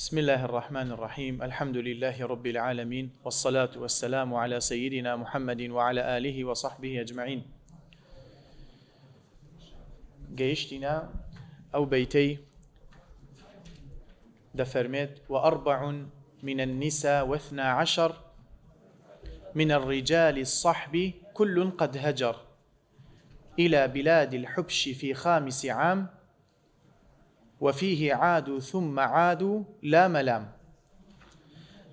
بسم الله الرحمن الرحيم الحمد لله رب العالمين والصلاة والسلام على سيدنا محمد وعلى آله وصحبه أجمعين جيشتنا أو بيتي دفرمت وأربع من النساء واثنى عشر من الرجال الصحب كل قد هجر إلى بلاد الحبش في خامس عام وفيه عاد ثم عاد لا ملام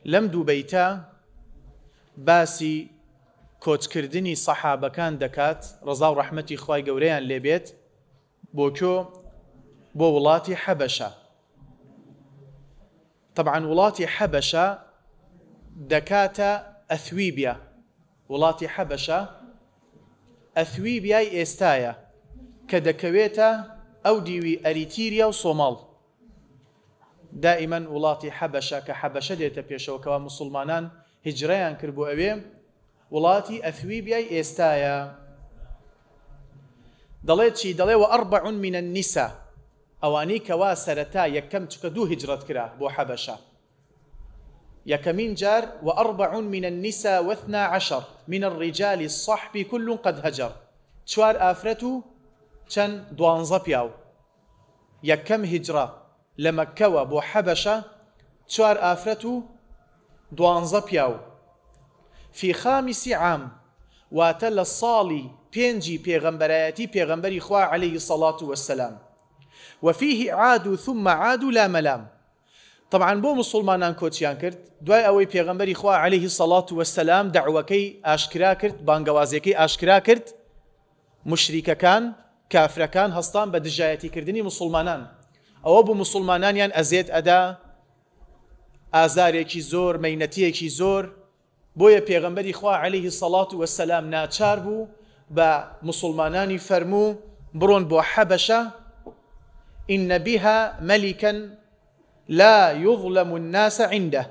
لم بيتا باسي کۆچکردنی سەحابەکان كان دكات و ڕەحمەتی خی گەورەیان لێبێت بۆکۆ بوكو وڵاتی حەبەشە طبعا وڵاتی حەبەشە دكاتا أثويبيا وڵاتی حەبەشە ئەثویبیای إستايا كدكويتا او ديوي ئەریتیریا وصومال دائما ولاتي حبشه كحبشه ديتا حەبەشە دێتە پێشەوەکەەوە مسلمانان هجرەیان کردبوو ئەوێ وڵاتی ئەثوی بیای ئێستایە دەڵێت چی دەڵێ و ئەربعون منە نیسە ئەوانەی کەوا سەرەتا یەکەم چکە دوو هجرەت کرا جار وأربع من النساء واثنا عشر من الرجال الصحب كل قد هجر تشوار افرتو چن دوانزا پیاو یەکەم هجره لمکه و بو حبشه چوار آفرتو دوانزا پیاو فی خامس عام واتە لە ساڵی پێنجی پێغەمبەرایەتی پێغەمبەری خوا عليه سەڵات وسلام وفيه عادو ثم عادو لا ملام طبعا بۆ مسلمانان کوچیان کرد دوای ئەوەی پێغەمبەری خوا عليه سەڵات دعوه دعوەکەی اشکرا کرد بانگەوازیەکەی اشکرا کرد کان کافرەکان هەستان بە دژایەتیکردنی مسلمانان ئەوە بوو مسلمانانیان ئەزێت ئەدا ئازارێکی زۆر مەینەتیەکی زۆر بۆیە پێغمبەری خوا عليهەیهی سەڵات و وەسەسلام ناچار بوو بە مسلمانانی فەرموو بڕۆن بۆ حەبەشە إن بها ملكا لا يظلم الناس عنده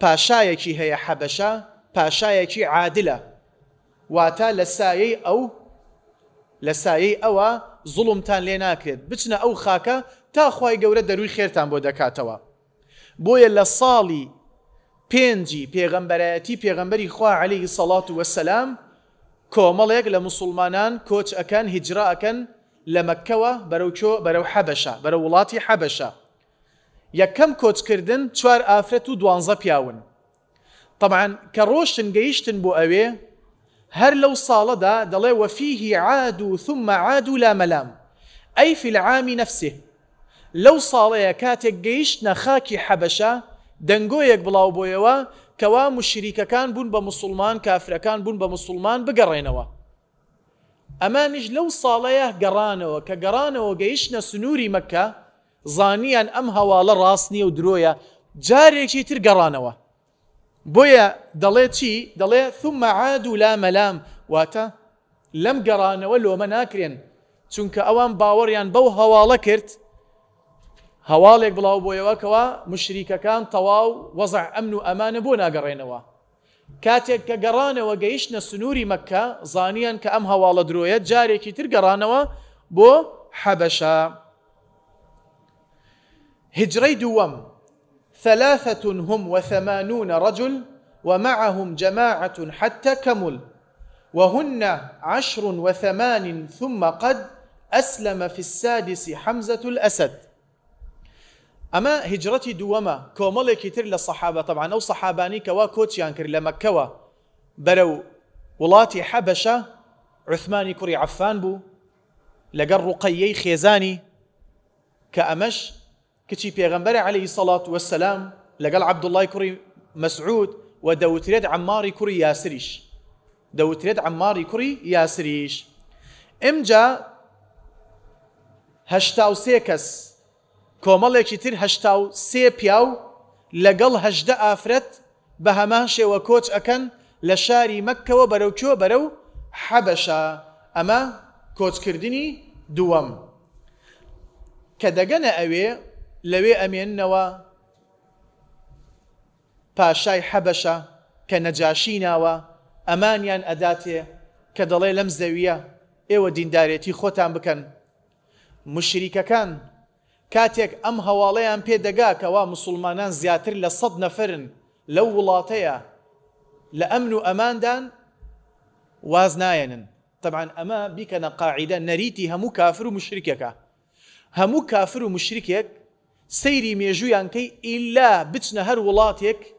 پاشایەکی هەیە حەبەشە پاشایەکی عادلە واتە لە سایەی ئەو لە سایەی ئەوە زڵمتان لێ ناکرێت بچنە ئەو خاکە تاخوای گەورە دەروی خێرتان بۆ دەکاتەوە بۆیە لە ساڵی پێنجی پێغەمبەرەتی پێغەمبەری خوا عليهەی سەڵات وەسەسلام کۆمەڵێک لە مسلمانان کۆچ ئەەکەن هیجراەکەن لە مەکەوە بەرەو چۆ بەرەو حەبەشە بەرە وڵاتی حەبەشە یەکەم کۆچکردن چوار ئافرەت و دوانزە پیاون طبعاان کە ڕۆشتن گەیشتن بۆ ئەوێ هەر لەو ساڵەدا دەڵێ وەفیهی عاد و ثمە عاد و لا مەلام ئەی فیلعامی نەفسێ لەو ساڵەیە کاتێک گەیشت نەخاکی حەبەشە دەنگۆیەک بڵاو بۆیەوە کەوا مشریکەکان بوون بە مسلمان کافرەکان بوون بە مسلمان بگەڕێنەوە ئەمانیش لەو ساڵەیە گەڕانەوە کە گەڕانەوە گەیشتە سنووری مەکە زانیان ئەم هەواڵە ڕاستنیە و درۆیە جارێکی تر گەڕانەوە بۆیە دەڵێ چی دەڵێ ثمە عاد و لا مەلام واتە لەم گەڕانەوە لۆمە ناکرێن چونکە ئەوان باوەڕیان بەو هەواڵە کرد هەواڵێک بڵاو بۆیەوەکەوە مشریکەکان تەواو وەزع ئەمن و ئەمانە بۆ ناگەڕێنەوە کاتێک کە گەڕانەوە گەیشتە سنووری مەکە زانیان کە ئەم هەواڵە درۆیە جارێکی تر گەڕانەوە بۆ حەبەشە هجرەی دووەم ثلاثة هم وثمانون رجل ومعهم جماعة حتى كمل وهن عشر وثمان ثم قد أسلم في السادس حمزة الأسد اما هجرتي دوما کۆمەڵێکی كتير للصحابه طبعا او صحاباني كوا کەوا کۆچیان کرد لە حبشه عثماني وڵاتی حەبەشە عثمانی عفان بو لقر رقيي خيزاني كامش کچی پێغەمبەر عليه الصلاة والسلام لقال عبد الله كري مسعود دەوترێت ريد عماري كري ياسريش عماری ريد عماري كري ياسريش و سێ کەس کۆمەڵێکی تر هەشتا و سێ پیاو لەگەڵ هەشدە ئافرەت بە هەمان شێوە کۆچ ئەەکەن لە شاری مەکەوە بەرەوچۆ بەرەو حەبەشە ئەمە کۆچکردنی دووەم کە دەگەنە لەوێ ئەمێننەوە پاشای حەبەشە کە نەجاشی ناوە ئەمانیان ئەداتێ کە دەڵێ لەم زەویە ئێوە دیندارێتی خۆتان بکەن مشریکەکان کاتێک ئەم هەواڵەیان پێدەگا کەوا مسلمانان زیاتر لە سەد نەفرن لەو وڵاتەیە لە ئەمن و ئەماندان واز نایەنن طبعاان ئەمە بیکەنە قاعدە نەریتی هەموو کافر و مشرکێکە هەموو کافر و مشرکێک سيري ميجو يانكي إلا بتنا هر ولاتيك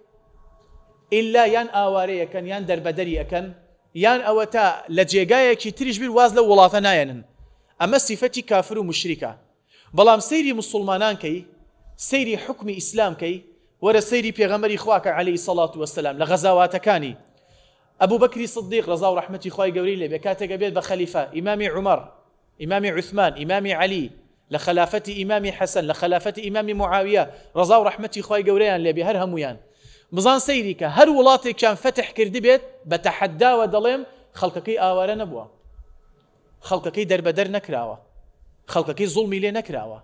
إلا يان آواري یان يان ئەەکەن یان ئەوە تا لە جێگایەکی تریش بیر واز لە وڵاتە نایەنن أما صفتي كافر ومشركة بلام سيري مسلمانان كي سيري حكم إسلام كي ورا سيري بيغمري خواك عليه الصلاة والسلام لغزاوات كاني أبو بكر صدیق رضا ورحمة ڕحمەتی قوري لي لێ بێ بخليفة إمامي عمر إمامي عثمان إمامي علي لخلافة إمام حسن لخلافة إمام معاوية رضا ورحمتي خواي جوريان اللي بهر همويان بزان سيديك هر ولاتي كان فتح كردبيت بتحدى ودلم خلقكي آوارا نبوا خلقكي دربدر نكراوا خلقكي ظلمي لي نكراوا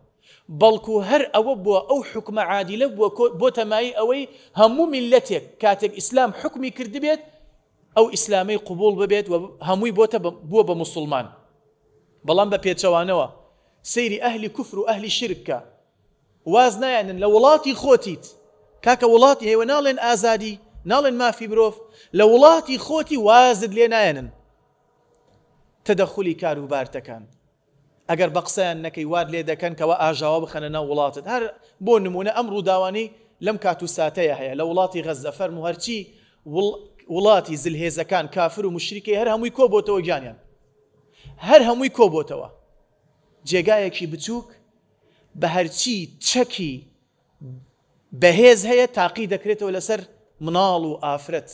بلكو هر أو بوا أو حكم عادل بوا بوتماي أوي همو ملتي كاتب إسلام حكمي كردبيت أو إسلامي قبول ببيت وهموي بوتا بو بمسلمان بلان ببيت شوانوه سەیری ئەهلی کوفر و ئەهلی شرکە واز نایەنن لە وڵاتی خۆتیت کاکە وڵاتی هێوە ناڵێن ئازادی ناڵێن مافی مرۆڤ لە وڵاتی خۆتی وازت لێ نایەنن تەدەخلی کاروبارتەکان ئەگەر بە قسەیان نەکەی وار لێ دەکەن کەەوە ئاژاوە بخەنە ناو وڵاتت هەر بۆ نمونە ئەم ڕووداوانی لەم کات و ساتەیە هەیە لە وڵاتی غەزەفەر هەرچی وڵاتی زلهێزەکان کافر و مشریکی هەر هەمووی کۆبتەوە گیانیان هەر هەمووی کۆبتەوە جێگایەکی بچووک بە هەرچی چەکی بەهێز هەیە تاقی دەکرێتەوە لەسەر مناڵ و ئافرەت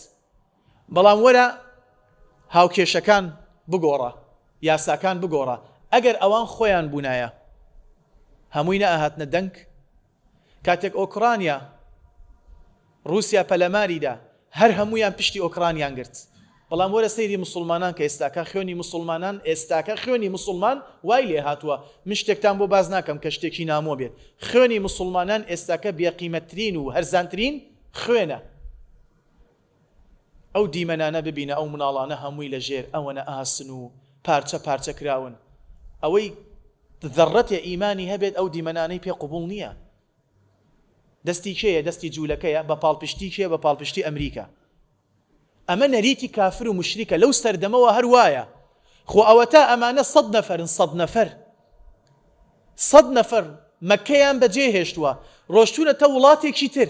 بەڵام وەرە هاوکێشەکان بگۆڕە یاساکان بگۆڕە ئەگەر ئەوان خۆیان بوونایە هەمووی نەهاتنە دەنگ کاتێک ئۆکرانیا رووسیا پەلەماریدا هەر هەمویان پشتی ئۆکرانیان گرت بەڵام وەرە سەیری مسلمانان کە ئێستاکە خوێنی مسلمانان ئێستاکە خوێنی مسلمان وای لێ هاتووە من شتێکتان بۆ باز ناکەم کە شتێکی نامۆ بێت خوێنی مسلمانان ئێستاکە بێقیمەترین و هەرزانترین خوێنە ئەو دیمەنانە ببینە ئەو مناڵانە هەمووی لە ژێر ئەوەنە ئاسن و پارچە پارچە کراون ئەوەی ذڕەتێ ئیمانی هەبێت ئەو دیمەنانەی پێ قوبول نییە دەستی کێیە دەستی جوولەکەیە بە پاڵپشتی کێ بە پاڵپشتی ئەمریکا اما نريتي كافر ومشركه لو سردموا هروايا خو اوتا خۆ ئەوەتا نفر صد نفر صد نفر مكيان بجيهشتوا مەکەیان تولاتي كتر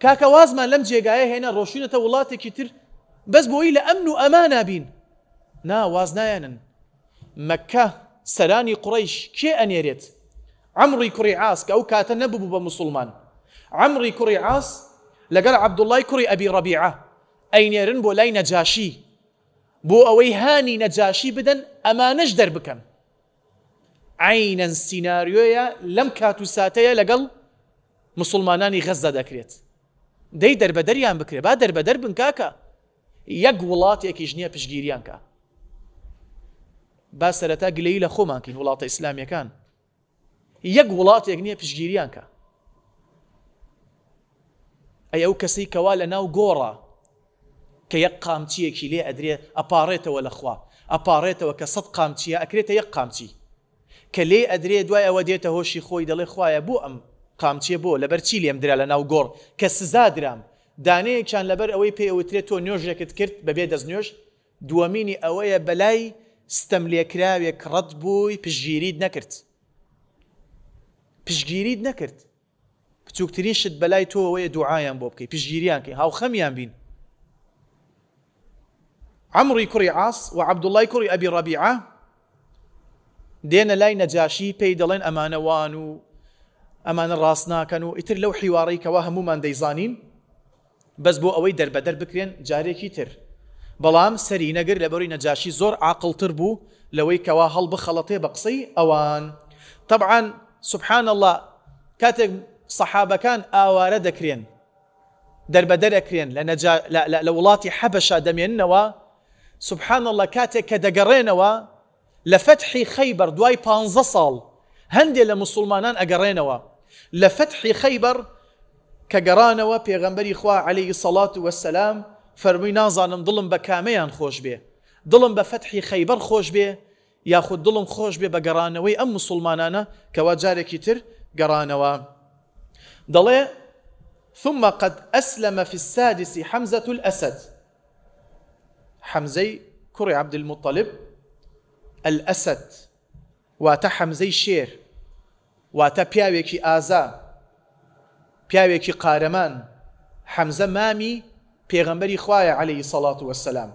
كاكا وازما لم جيقايا هنا لەم تولاتي كتر بس وڵاتێکی لأمن بەس بين نا وازنا و مكة سراني قريش كي أن يريد عمري كري عاس كأو ئەو کاتە نەبوو بە مسلمان عمڕی کوڕی عاس لەگەر عەبدوڵای کوڕی ئەبی ئەینێرن بۆ لای نەجاشی بۆ ئەوەی هانی نەجاشی بدەن ئەمانش دەربکەن عینەن سینناریۆیە لەم کات و ساتەیە لەگەڵ مسلمانانی غەزدا دەکرێت دەی دەربەدەریان بکرێ با دەربەدەر بن کاکە یەک وڵاتێکی ژنیە پشگیریان کا با سەرەتا گلەی لە خۆمانکەین وڵاتە ئیسلامیەکان یەک وڵاتێک نییە پشگیریان کا ئەی ئەو کەسی کەوا لە ناو گۆڕە کە یەک قامچیەکی لێ ئەدرێ ئەپارێتەوە لەخوا ئەپارێتەوە کە سەد قامچیە ئەکرێتە یەک قامچی کە لێ ئەدرێ دوای ئەوە دێتە هۆشی خۆی دەڵێ خوایە بۆ ئەم قامچیە بۆ لەبەر چی لێم درا لە ناو گۆڕ کە سزادرام دانەیەکیان لەبەر ئەوەی پێوترێت تۆ نوێژێکت کرد بەبێ دەست نوێژ دووەمینی ئەوەیە بەلای ستەم لێکراوێک ڕەت بووی پشگیریت نەکرد پشگیریت نەکرد بچووکتریشت بەلای تۆ ئەوەیە دوعاان بۆ بکەی پشگیریان کەی هاو خەمیان بین عمرو کوڕی عاس و عەبدوڵای کوڕی ئەبی ڕەبیعە دێنە لای نەجاشی پێی دەڵێن ئەمانەوان و ئەمانە ڕاست ناکەن و ئیتر لەو حیواڕێکەوە هەمومان دەیزانین بەس بۆ ئەوەی دەربەدەر بکرێن جارێکی تر بەڵام سەری نەگر لە بەری نەجاشی زۆر عاقلتر بوو لەوەی کەوا هەڵ بخەڵەتێ بە قسەی ئەوان طبعا سبحان الله کاتێک سەحابەکان لنجا لا لا لولاتي حبشة حەبەشا دەمێننەوە سبحان الله کاتێک كدقرينا و لفتح خيبر دواي دوای پ ساڵ هەندێ لە مسلمانان ئەگەڕێنەوە لە فەتحی خەیبەر کە گەڕانەوە پێغەمبەری خوا عليهەی سەڵات و وەسەسلام فەرمووی نازانم ظلم بە کامەیان خۆش بێ دڵم بە خوش خەیبەر خۆش بێ یاخود دڵم خۆش بێ بە گەڕانەوەی ئەم ثم قد أسلم في السادس حمزة الأسد حمزي كري عبد المطلب الأسد واتا حمزي شير واتا پیاوێکی آزا پیاوێکی قارمان حمزة مامي پێغەمبەری خوایە عليه الصلاة والسلام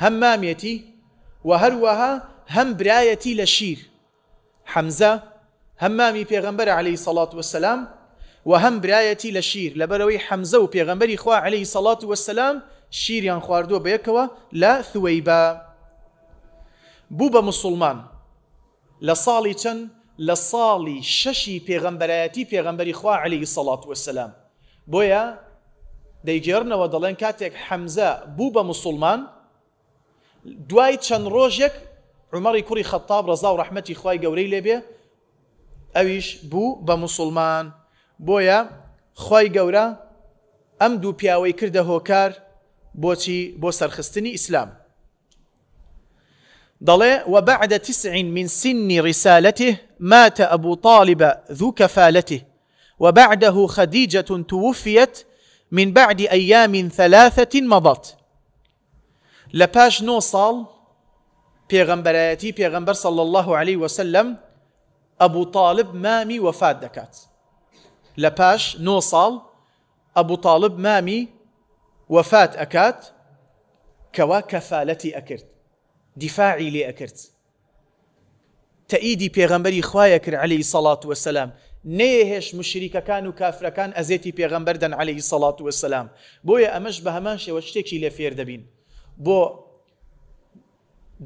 هم ماميتي وهروها هم برايتي لشير حمزة هم مامي هەم عليه الصلاة والسلام وهم برايتي لشير لبروي حمزة لە شیر لەبەرەوەی حەمزە و پێغەمبەری خوا عليهەی سەڵات وەسەسلام شیریان خواردووە بە یەکەوە لە ثوەیبە بوو بە مسلمان لە ساڵی چەند لە ساڵی شەشی پێغەمبەرایەتی پێغەمبەری خوا علی سەڵات وسلام بۆیە دەیگەێرنەوە دەڵێن کاتێک حەمزە بوو بە مسلمان دوای چەند ڕۆژێک عمەری کوری خەتاب ڕزا و ڕحمەتی خی گەورەی لێبێ ئەویش بوو بە مسلمان بۆیە خی گەورە ئەم دوو پیاوەی کردە هۆکار بۆچی بۆ خستني اسلام دەڵێ وبعد تسع من سن رسالته مات أبو طالب ذو كفالته وبعده خديجة توفيت من بعد أيام ثلاثة مضت لباش نو صال بيغمبراتي بيغمبر صلى الله عليه وسلم أبو طالب مامي وفات دكات لباش نو صال أبو طالب مامي وەفات ئەکات کەوا کەفاەتی ئەکرد دیفاعی لێ ئەکرد تەئیدی پێغەمبەری خوایە کرد عليهەی سەڵات وەسەسلام نەیەهێش مشریکەکان و کافرەکان ئەزێتی پێغەمبەر دەن عليهەی سەڵات وەسەسلام بۆیە ئەمەش بە هەمان شێوە شتێکی لێ فێر دەبین بۆ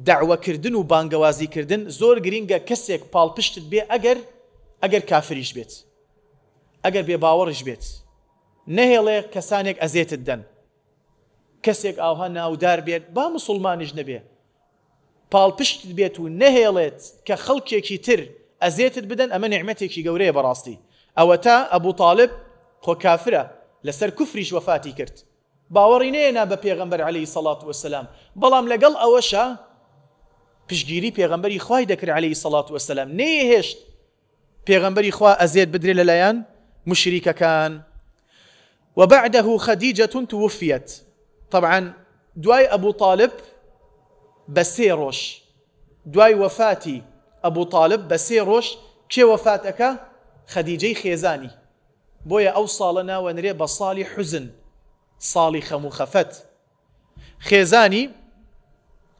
داوەکردن و بانگەوازیکردن زۆر گرینگە کەسێک پاڵپشتت بێ ئەگەر ئەگەر کافریش بێت ئەگەر بێ باوەڕش بێت نەهێڵێ کەسانێک ئەزێتت دەن کەسێک او ناودار بێت با مسلمانیش نەبێ بالبشت بێت و نەهێڵێت کە خەڵکێکی تر ئەزێتت بدەن ئەمە نعممەتێکی گەورەیە بەڕاستی ئەوە تا ئەبوو تاالب خۆ کافرە لەسەر کوفریش وفاتی کرد باوەڕی نەیەنا بە پێغمبەر عليهەی سەڵات وسلام بەڵام لەگەڵ ئەوەشە پشگیری دكر خوای دەکرد والسلام سەڵات وسلام نێهێشت ازيت خوا لليان بدرێت لەلایەن مشریکەکان وبعده خديجة توفيت طبعا دواي أبو طالب بسيروش دواي وفاتي أبو طالب بسيروش كي وفاتك خديجي خيزاني بويا أو صالنا ونري بصالي حزن صالي خمو خيزاني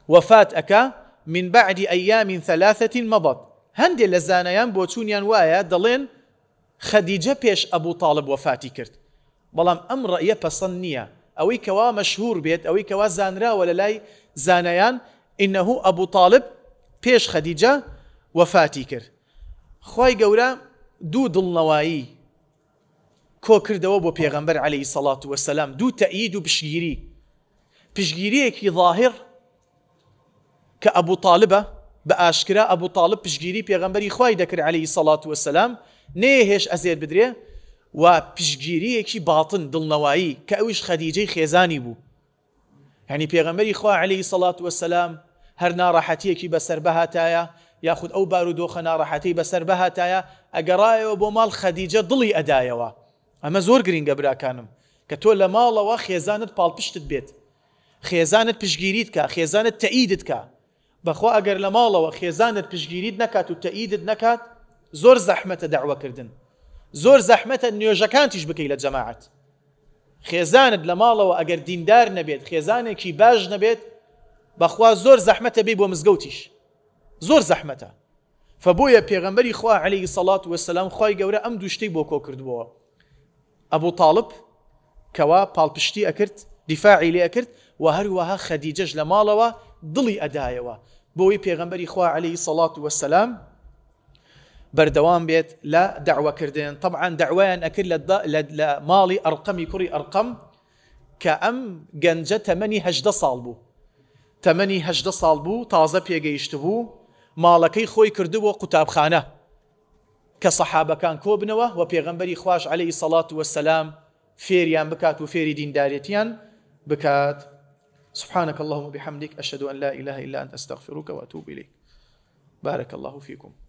وفاتك من بعد أيام ثلاثة مضت هندي لزانا يان بۆ چوونیان وایە دەڵێن خەدیجە پێش ئەبوو تاالب وەفاتی کرد بەڵام ئەم ڕەیە ئەوەی کەوا مەشهور بێت ئەوەی کەوا زانراوە لە لای زانایان ئینەهوو ئەبوو تاالب پێش خەدیجە وەفاتی کرد خی گەورە دوو دڵنەوایی کۆکردەوە بۆ پێغەمبەر عليهەی سەڵات وەسەسلام دوو تەعید و پشگیری پشگیریەکی ظاهر کە ئەبوو تاالبە بە ئاشکرا ئەبوو تاالب پشگیری پێغەمبەری خی دەکرد عليهەی سەڵات وەسەسلام نێ هێش ئەزێر بدرێ و پشگیریەکی باڵتن دڵنەوایی کە ئەویش خەدیجەی خێزانی بوو هەنی پێغەمەری خوا عليهەی سەڵات وەسەسلام هەر ناڕەحەتیەکی بەسەر بەهاتایە یاخود ئەو بار و دۆخە ناڕەحەتی بەسەر بەهاتایە ئەگەڕایەوە بۆ ماڵ خەدیجە دڵی ئەدایەوە ئەمە زۆر گرینگە براکانم کە تۆ لە ماڵەوە خێزانت پاڵپشتت بێت خێزانت پشگیریت کە خێزانت تەئیدت کە بەخوا ئەگەر لە ماڵەوە خێزانت پشگیریت نکات و تەئیدت نکات زۆر زەحمەتە داواکردن زۆر زەحمەتە نوێژەکانتیش بکەی لە جەماعەت خێزانت لە ماڵەوە ئەگەر دیندار نەبێت خێزانێکی باش نەبێت بەخوا زۆر زەحمەتە بێ بۆ مزگەوتیش زۆر زەحمەتە فبۆیە پێغمبەری خوا عليهەی سەڵات وسلام خی گەورە ئەم دوشتەی بۆ کۆ کردبووە ئەبوو تاالب کەوا پاڵپشتی ئەکرد دیفاعی لێ ئەکرد و هەروەها خەدیجەش لە ماڵەوە دڵی ئەدایەوە بۆی پێغمبەری خوا عليهەی سەڵات وسلام بردوام بيت لا دعوة كردين طبعا دعوان أكل ماڵی ئەرقەمی كري أرقم كأم ئەم تمني هجدة صالبو تمني هجدة صالبو تازة تازە مالكي خوي كردو خۆی کردبووە كصحابة كان سەحابەکان کۆبنەوە و پێغمبەری خوش عليهەی سەڵات وەسەسلام فێریان بکات و فێری دیندارەتیان سبحانك اللهم بحمدك أشهد أن لا إله إلا أنت أستغفرك وأتوب إليك بارك الله فيكم